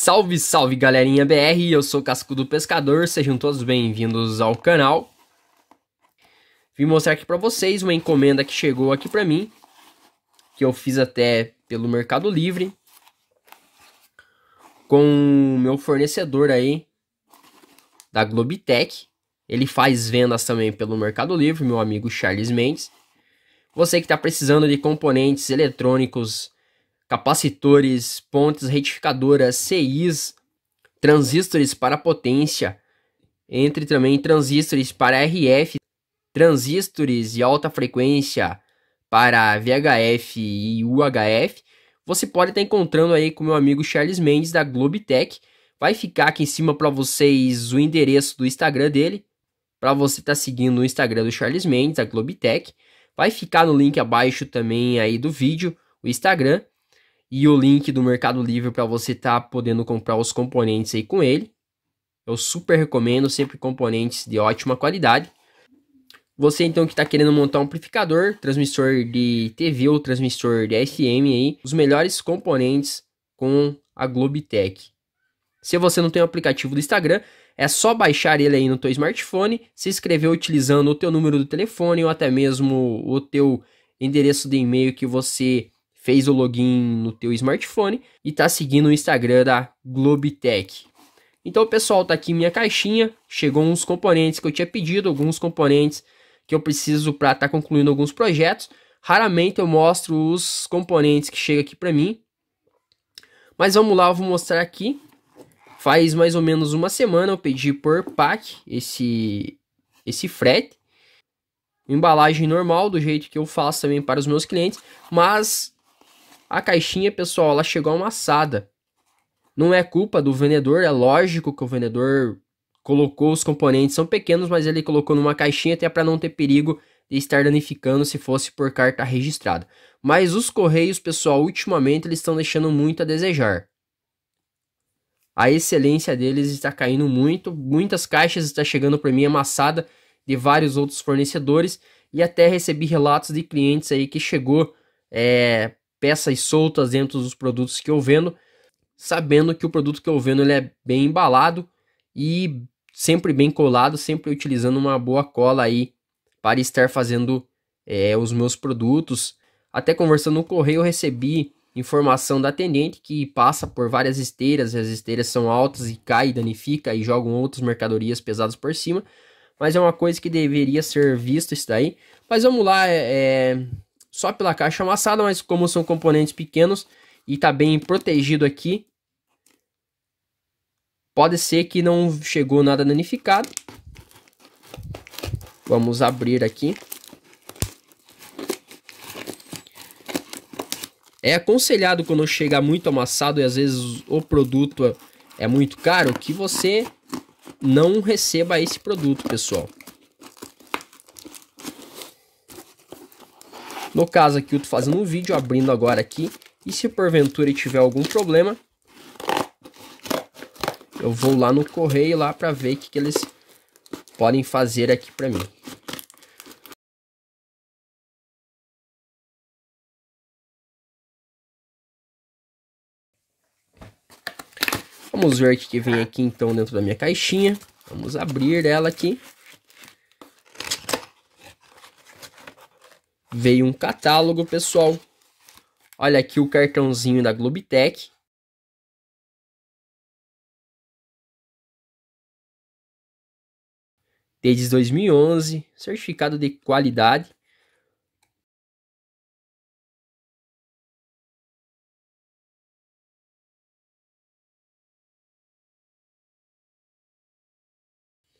Salve, salve galerinha BR, eu sou Cascudo Pescador, sejam todos bem-vindos ao canal. Vim mostrar aqui para vocês uma encomenda que chegou aqui para mim, que eu fiz até pelo Mercado Livre, com o meu fornecedor aí da Globitech. Ele faz vendas também pelo Mercado Livre, meu amigo Charles Mendes. Você que está precisando de componentes eletrônicos capacitores, pontes retificadoras, CIs, transistores para potência, entre também transistores para RF, transistores de alta frequência para VHF e UHF, você pode estar encontrando aí com meu amigo Charles Mendes da Globitech. Vai ficar aqui em cima para vocês o endereço do Instagram dele, para você estar tá seguindo o Instagram do Charles Mendes da Globitech. Vai ficar no link abaixo também aí do vídeo o Instagram e o link do Mercado Livre para você estar tá podendo comprar os componentes aí com ele. Eu super recomendo, sempre componentes de ótima qualidade. Você então que está querendo montar um amplificador, transmissor de TV ou transmissor de FM aí, os melhores componentes com a Globitech. Se você não tem o aplicativo do Instagram, é só baixar ele aí no teu smartphone, se inscrever utilizando o teu número do telefone ou até mesmo o teu endereço de e-mail que você fez o login no teu smartphone e está seguindo o Instagram da Globitech. Então, pessoal, tá aqui minha caixinha, chegou uns componentes que eu tinha pedido, alguns componentes que eu preciso para estar tá concluindo alguns projetos. Raramente eu mostro os componentes que chegam aqui para mim. Mas vamos lá, eu vou mostrar aqui. Faz mais ou menos uma semana eu pedi por pack esse, esse frete. Embalagem normal, do jeito que eu faço também para os meus clientes. Mas a caixinha, pessoal, ela chegou amassada. Não é culpa do vendedor, é lógico que o vendedor colocou os componentes, são pequenos, mas ele colocou numa caixinha até para não ter perigo de estar danificando se fosse por carta registrada. Mas os correios, pessoal, ultimamente eles estão deixando muito a desejar. A excelência deles está caindo muito, muitas caixas estão chegando para mim amassada de vários outros fornecedores e até recebi relatos de clientes aí que chegou é, peças soltas dentro dos produtos que eu vendo, sabendo que o produto que eu vendo ele é bem embalado e sempre bem colado, sempre utilizando uma boa cola aí para estar fazendo é, os meus produtos. Até conversando no correio, eu recebi informação da atendente que passa por várias esteiras, as esteiras são altas e cai, danifica e jogam outras mercadorias pesadas por cima. Mas é uma coisa que deveria ser vista isso daí. Mas vamos lá, é, é só pela caixa amassada, mas como são componentes pequenos e está bem protegido aqui, pode ser que não chegou nada danificado. Vamos abrir aqui. É aconselhado quando chega muito amassado e às vezes o produto é muito caro que você não receba esse produto, pessoal. No caso aqui eu estou fazendo um vídeo, abrindo agora aqui. E se porventura tiver algum problema, eu vou lá no correio lá para ver o que, que eles podem fazer aqui para mim. Vamos ver o que vem aqui então dentro da minha caixinha. Vamos abrir ela aqui. veio um catálogo, pessoal. Olha aqui o cartãozinho da Globitech. Desde 2011, certificado de qualidade.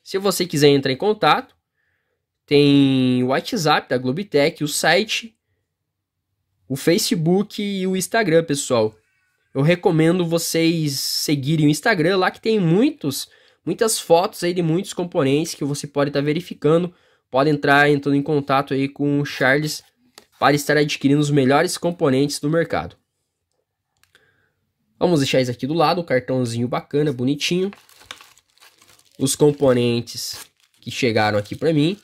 Se você quiser entrar em contato, tem o WhatsApp da Globitech, o site, o Facebook e o Instagram, pessoal. Eu recomendo vocês seguirem o Instagram, lá que tem muitos, muitas fotos aí de muitos componentes que você pode estar tá verificando. Pode entrar entrando em contato aí com o Charles para estar adquirindo os melhores componentes do mercado. Vamos deixar isso aqui do lado, um cartãozinho bacana, bonitinho. Os componentes que chegaram aqui para mim.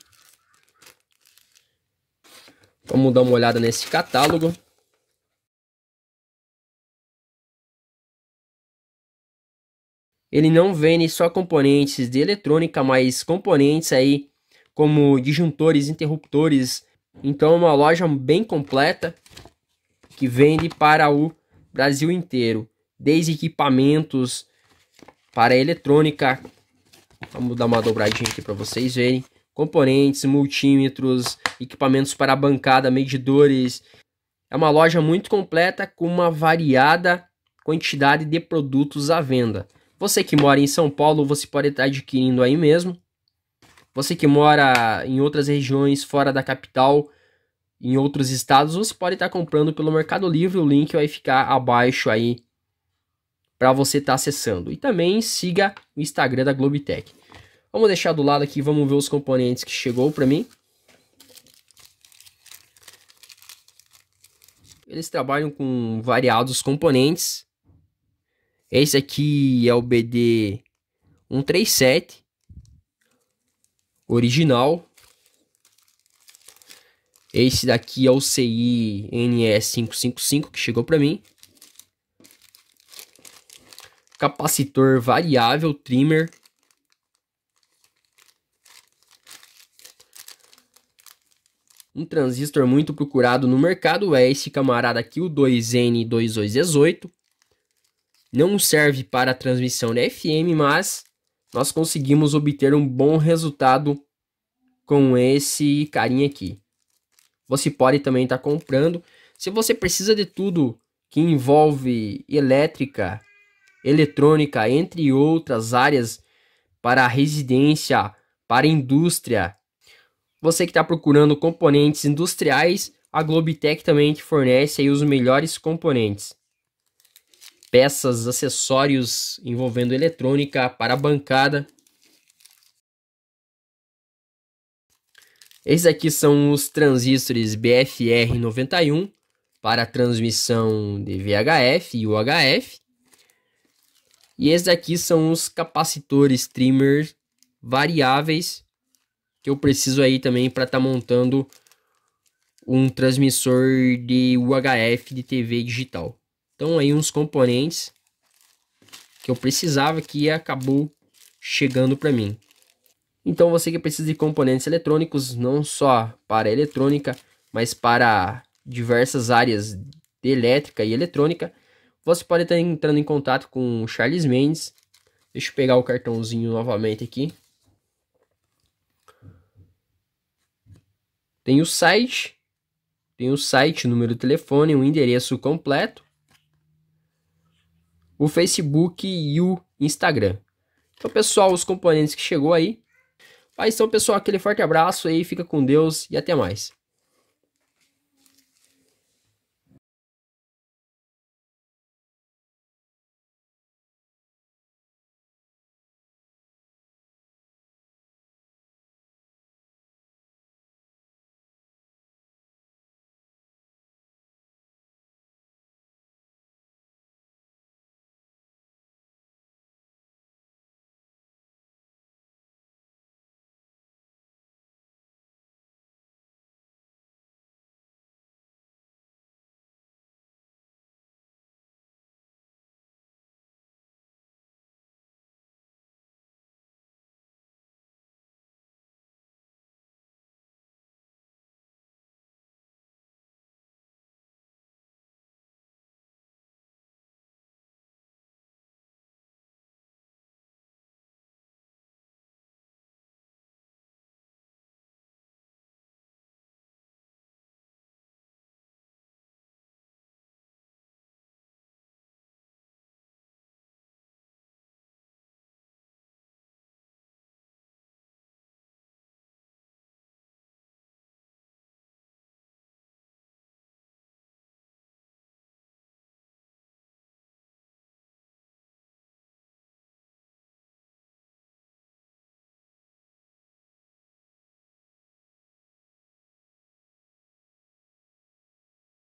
Vamos dar uma olhada nesse catálogo. Ele não vende só componentes de eletrônica, mas componentes aí como disjuntores, interruptores. Então é uma loja bem completa que vende para o Brasil inteiro, desde equipamentos para eletrônica. Vamos dar uma dobradinha aqui para vocês verem componentes, multímetros, equipamentos para a bancada, medidores. É uma loja muito completa com uma variada quantidade de produtos à venda. Você que mora em São Paulo, você pode estar adquirindo aí mesmo. Você que mora em outras regiões fora da capital, em outros estados, você pode estar comprando pelo Mercado Livre. O link vai ficar abaixo aí para você estar acessando. E também siga o Instagram da Globitech. Vamos deixar do lado aqui, vamos ver os componentes que chegou para mim. Eles trabalham com variados componentes. Esse aqui é o BD 137 original. Esse daqui é o CI NE555 que chegou para mim. Capacitor variável trimmer Um transistor muito procurado no mercado é esse camarada aqui, o 2N2218. Não serve para transmissão de FM, mas nós conseguimos obter um bom resultado com esse carinha aqui. Você pode também estar tá comprando. Se você precisa de tudo que envolve elétrica, eletrônica, entre outras áreas, para residência, para indústria, você que está procurando componentes industriais, a Globitech também te fornece os melhores componentes. Peças, acessórios envolvendo eletrônica para a bancada. Esses aqui são os transistores BFR91 para transmissão de VHF e UHF. E esses aqui são os capacitores trimmer variáveis que eu preciso aí também para estar tá montando um transmissor de UHF de TV digital. Então aí uns componentes que eu precisava que acabou chegando para mim. Então você que precisa de componentes eletrônicos não só para eletrônica, mas para diversas áreas de elétrica e eletrônica, você pode estar entrando em contato com o Charles Mendes. Deixa eu pegar o cartãozinho novamente aqui. Tem o site, tem o site, número do telefone, o um endereço completo, o Facebook e o Instagram. Então, pessoal, os componentes que chegou aí. Mas então, pessoal, aquele forte abraço aí, fica com Deus e até mais.